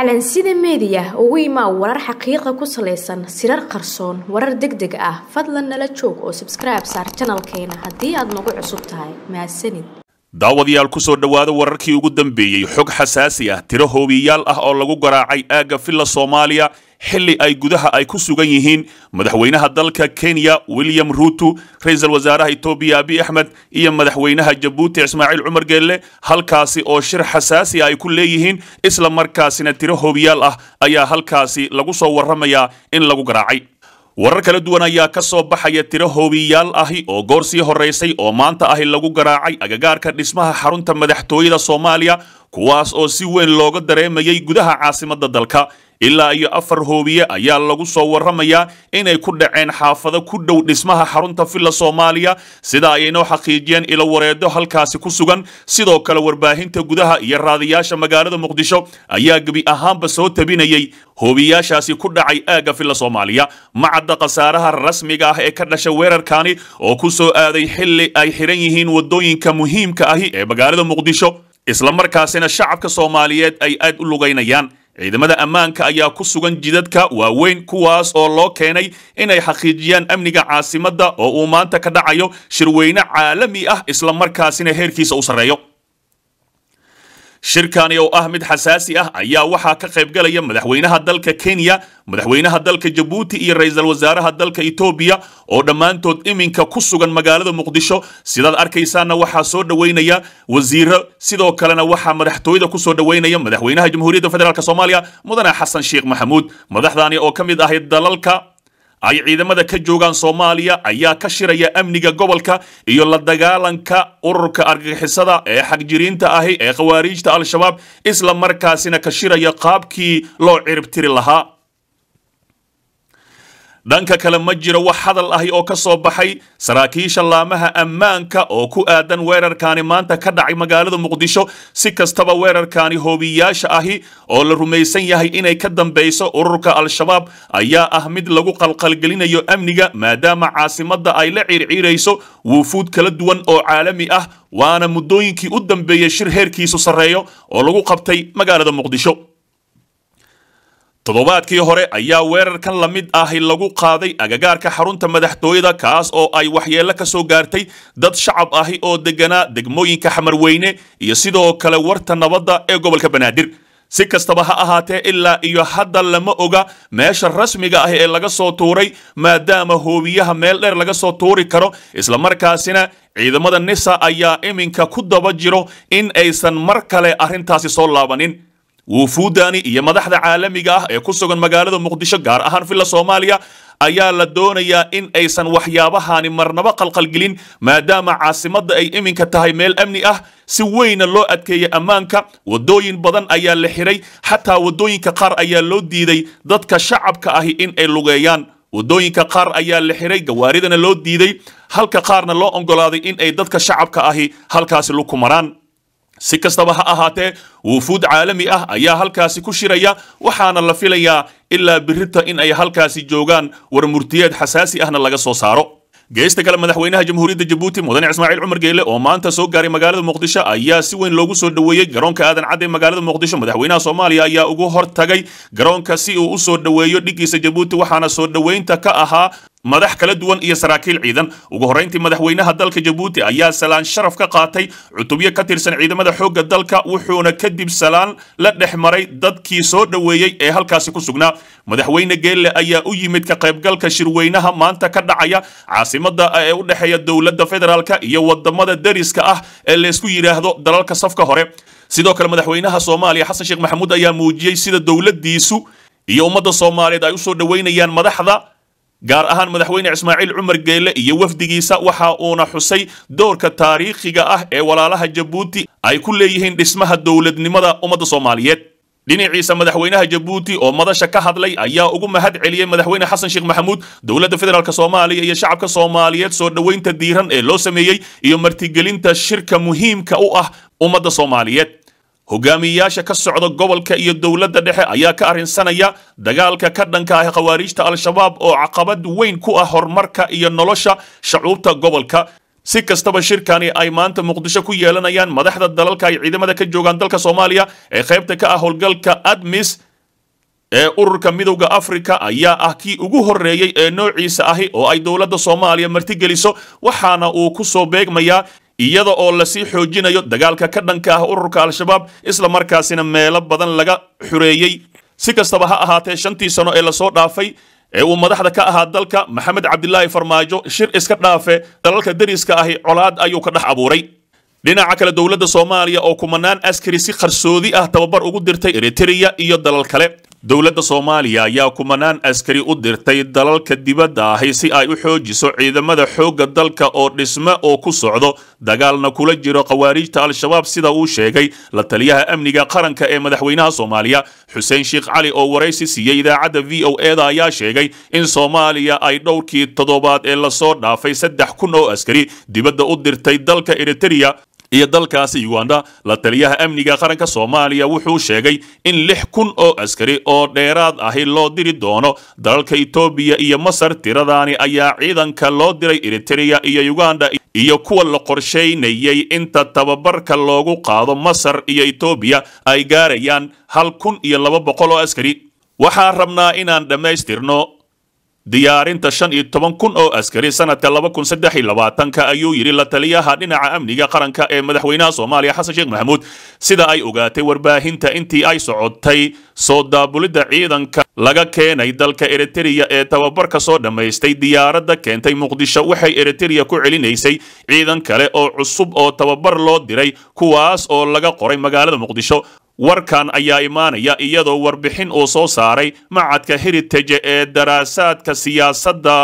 calansida meediya ugu imaa warar xaqiiqa ku salaysan sirar qarsoon warar deg deg ah fadlan nala joog oo sabskrib saar janalkeena haddii aad nagu cusub tahay mahadsanid daawadayaal ku soo dhowaada wararkii ugu dambeeyey xog xasaasi ah tiro hoobiyaal ah oo lagu garaacay aagga filla soomaaliya xilli ay gudaha ay ku sugan yihiin madaxweynaha dalka kenya william ruutu ra-iisul wasaaraha etoobiya abi axmed iyo madaxweynaha jabuuti ismaaciil cumar geelle halkaasi oo shir xasaasi ay ku leeyihiin isla markaasina tiro hoobiyaal ah ayaa halkaasi lagu soo warramayaa in lagu garaacay warar kala duwan ayaa ka soo baxaya tiro hoobiyaal ahi oo goor sii horaysay oo maanta ahi lagu garaacay agagaarka dhismaha xarunta madaxtooyada soomaaliya kuwaas oo si weyn looga dareemayay gudaha caasimadda dalka ilaa iyo afar hoobiye ayaa lagu soo warramayaa inay ku dhaceen xaafado ku dhow dhismaha xarunta villa soomaaliya sida ayay noo xaqiijiyeen ilo wareedo halkaasi ku sugan sidoo kale warbaahinta gudaha iyo raadiyaasha magaalada muqdisho ayaa gebi ahaanba soo tebinayay hoobiyaashaasi ku dhacay aagga villa soomaaliya macadda khasaaraha rasmiga ah ee ka dhashay weerarkani oo ku soo aaday xilli ay xidhan yihiin waddooyinka muhiimka ahi ee magaalada muqdisho isla markaasina shacabka soomaaliyeed ay aad u lugaynayaan ciidamada ammaanka ayaa ku sugan jidadka waaweyn kuwaas oo loo keenay inay xaqiijiyaan amniga caasimadda oo uu maanta ka dhacayo shirweyne caalami ah isla markaasina heerkiisa u sarreeyo shirkani oo ah mid xasaasi ah ayaa waxaa ka qaybgalaya madaxweynaha dalka kenya madaxweynaha dalka jabuuti iyo ra-iisul wasaaraha dalka etoobiya oo dhammaantood iminka ku sugan magaalada muqdisho sidaad arkaysaanna waxaa soo dhoweynaya wasiiro sidoo kalena waxaa madaxtooyada ku soo dhoweynaya madaxweynaha jamhuuriyadda federaalk soomaaliya mudane xasan sheekh maxamuud madaxdani oo ka mid ahayd dalalka ay ciidamada ka joogaan soomaaliya ayaa ka shiraya amniga gobolka iyo la dagaalanka ururka argagixisada ee xagjiriinta ahi ee khawaariijta al-shabaab isla markaasina ka shiraya qaabkii loo ciribtiri lahaa dhanka kale ma jiro wax hadal ahi oo ka soo baxay saraakiisha laamaha ammaanka oo ku aadan weerarkani maanta ka dhacay magaalada muqdisho si kastaba weerarkaani hoobiyaasha ahi oo la rumaysan yahay inay ka dambayso ururka al-shabaab ayaa ah mid lagu qalqalgelinayo amniga maadaama caasimadda ay la ciirciirayso wufuud kala duwan oo caalami ah waana muddooyinkii u dambeeyey shir heerkiisu sarreeyo oo lagu qabtay magaalada muqdisho toddobaadkii hore ayaa weerarkan la mid ahi lagu qaaday agagaarka xarunta madaxtooyada kaas oo ay waxyeello ka soo gaartay dad shacab ahi oo degganaa degmooyinka xamarweyne iyo sidoo kale warta nabadda ee gobolka banaadir si kastaba ha ahaatee ilaa iyo hadda lama oga meesha rasmiga ah ee laga soo tuuray maadaama hoobiyaha meel dheer laga soo tuuri karo isla markaasina ciidamada nisa ayaa iminka ku daba jiro in aysan mar kale arrintaasi soo laabanin wufuudani iyo madaxda caalamiga ah ee ku sugan magaalada muqdisho gaar ahaan filla soomaaliya ayaa la doonayaa in aysan waxyaabahani marnaba qalqalgelin maadaama caasimadda ay iminka tahay meel amni ah si weyna loo adkeeyey ammaanka waddooyin badan ayaa la xidhay xataa waddooyinka qaar ayaa loo diiday dadka shacabka ahi in ay lugeeyaan waddooyinka qaar ayaa la xidhay gawaaridana loo diiday halka qaarna loo oggolaaday in ay dadka shacabka ahi halkaasi lugku maraan si kastaba ha ahaatee wufuud caalami ah ayaa halkaasi ku shiraya waxaana la filayaa ilaa birrinta in ay halkaasi joogaan war murtiyeed xasaasi ahna laga soo saaro geesta kale madaxweynaha jamhuuriyadda jabuuti mudane ismaaciil cumar geele oo maanta soo gaaray magaalada muqdisho ayaa si weyn loogu soo dhoweeyey garoonka aadan ee magaalada muqdisho madaxweynaha soomaaliya ayaa ugu hor tagay garoonka si uu u soo dhoweeyo dhigiisa jabuuti waxaana soo dhoweynta ka ahaa madax kala duwan iyo saraakiil ciidan ugu horrayntii madaxweynaha dalka jabuuti ayaa salaan sharaf ka qaatay cutubyo ka tirsan ciidamada xoogga dalka wuxuuna kadib salaan la dhex maray dadkii soo dhoweeyey ee halkaasi ku sugnaa madaxweyne geelle ayaa u yimid ka qaybgalka shirweynaha maanta ka dhacaya caasimada ah ee u dhexeeya dowladda federaalk iyo wadamada deriska ah ee laysku yidhaahdo dalalka safka hore sidoo kale madaxweynaha soomaaliya xasan sheekh maxamuud ayaa muujiyey sida dowladdiisu iyo ummadda soomaaliyeed ay usoo dhoweynayaan madaxda gaar ahaan madaxweyne ismaaciil cumar geelle iyo wafdigiisa waxa uuna xusay doorka taariikhiga ah ee walaalaha jabuuti ay ku leeyihiin dhismaha dowladnimada ummadda soomaaliyeed dhinaciisa madaxweynaha jabuuti oo madasha ka hadlay ayaa ugu mahad celiyey madaxweyne xasan sheekh maxamuud dowladda federaalk soomaaliya iyo shacabka soomaaliyeed soo dhoweynta diiran ee loo sameeyey iyo martigelinta shirka muhiimka u ah ummadda soomaaliyeed hogaamiyeyaasha ka socda gobolka iyo dowladda dhexe ayaa ka arrinsanaya dagaalka ka dhanka ah khawaariijta al-shabaab oo caqabad weyn ku ah horumarka iyo nolosha shacuubta gobolka si kastaba shirkani ay maanta muqdisho ku yeelanayaan madaxda dalalka ay ciidamada ka joogaan dalka soomaaliya ee qaybta ka ah howlgalka admis ee ururka midowda afrika ayaa ah kii ugu horreeyey ee noociisa ahi oo ay dowladda soomaaliya martigeliso waxaana uu ku soo beegmayaa iyada oo lasii xoojinayo dagaalka ka dhanka ah ururka al-shabaab isla markaasina meelo badan laga xureeyey si kastaba ha ahaatee shantii sano ee lasoo dhaafay ee uu madaxda ka ahaa dalka maxamed cabdilaahi farmaajo shir iska dhaafe dalalka deriska ahi colaad ayuu ka dhex abuuray dhinaca kale dowladda soomaaliya oo kumanaan askari si qarsoodi ah tababar ugu dirtay eritriya iyo dalal kale dowladda soomaaliya ayaa kumanaan askari u dirtay dalalka dibadda ahi si ay u xoojiso ciidamada xoogga dalka oo dhisme oo ku socdo dagaalna kula jiro khawaariijta al-shabaab sida uu sheegay la taliyaha amniga qaranka ee madaxweynaha soomaaliya xuseen sheikh cali oo waraysi siiyey idaacadda v o e da ayaa sheegay in soomaaliya ay dhowrkii toddobaad ee lasoo dhaafay saddex kun oo askari dibadda u dirtay dalka eritereya iyo dalkaasi uganda la taliyaha amniga qaranka soomaaliya wuxuu sheegay in lix kun oo askari oo dheeraad ahi loo diri doono dalalka etoobiya iyo masar tiradaani ayaa ciidanka loo diray eritreya iyo uganda iyo kuwa la qorshaynayay inta tababarka loogu qaado masar iyo etoobiya ay gaarayaan hal kun iyo laba boqol oo askari waxaan rabnaa inaan dhammaystirno diyaarinta shan iyo toban kun oo askari sanadka laba kun saddex iyo labaatanka ayuu yidhi la taliyaha dhinaca amniga qaranka ee madaxweynaha soomaaliya xasan sheekh maxamuud sida ay ogaatay warbaahinta intii ay socotay soo daabulidda ciidanka laga keenay dalka eritreya ee tababarka soo dhammaystay diyaaradda keentay muqdisho waxay eritreya ku celinaysay ciidan kale oo cusub oo tababar loo diray kuwaas oo laga qoray magaalada muqdisho warkan ayaa imaanaya iyadoo warbixin uu soo saaray macadka heritage ee daraasaadka siyaasadda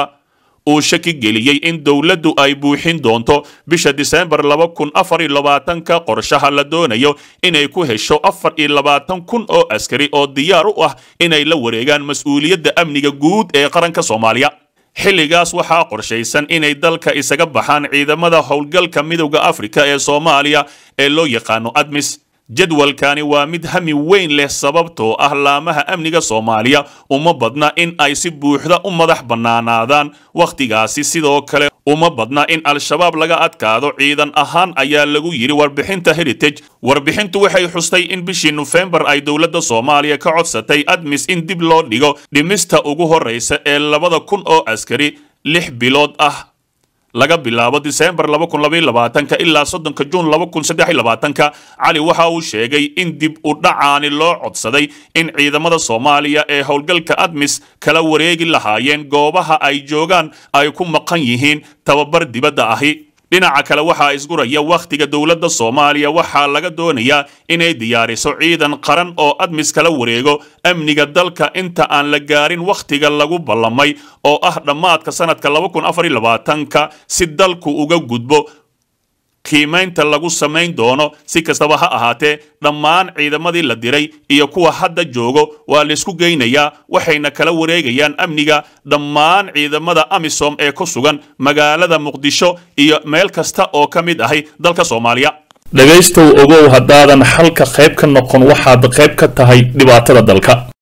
uu shaki geliyey in dowladdu ay buuxin doonto bisha diseembar labaatanka qorshaha la doonayo inay ku hesho afar iyo labaatan kun oo askari oo diyaar u ah inay la wareegaan mas-uuliyadda amniga guud ee qaranka soomaaliya xilligaas waxaa qorshaysan inay dalka isaga baxaan ciidamada howlgalka midowda afrika ee soomaaliya ee loo yaqaano admis jadwalkani waa mid hami weyn leh sababtoo ah laamaha amniga soomaaliya uma badna in ay si buuxda u madax bannaanaadaan wakhtigaasi sidoo kale uma badna in al-shabaab laga adkaado ciidan ahaan ayaa lagu yidhi warbixinta heritage warbixintu waxay xustay in bishii nofembar ay dowladda soomaaliya ka codsatay admis in dib loo dhigo dhimista ugu horraysa ee labada kun oo askari lix bilood ah laga bilaabo disembar ilaa soddonka juun cali waxa uu sheegay in dib u dhacaani loo codsaday in ciidamada soomaaliya ee howlgalka admis kala wareegi lahaayeen goobaha ay joogaan ay ku maqan yihiin tababar dibadda ahi dhinaca kale waxaa isguraya wakhtiga dowladda soomaaliya waxaa laga doonayaa inay diyaariso ciidan qaran oo admiskala wareego amniga dalka inta aan la gaarin wakhtiga lagu ballamay oo ah dhammaadka sanadka si dalku uga gudbo kiimaynta lagu samayn doono si kastaba ha ahaatee dhammaan ciidamadii la diray iyo kuwa hadda joogo waa laysku geynayaa waxayna kala wareegayaan amniga dhammaan ciidamada amisom ee ku sugan magaalada muqdisho iyo meel kasta oo ka mid ahay dalka soomaaliya dhegaystow ogow haddaadan xalka qayb ka noqon waxaad qayb ka tahay dhibaatada dalka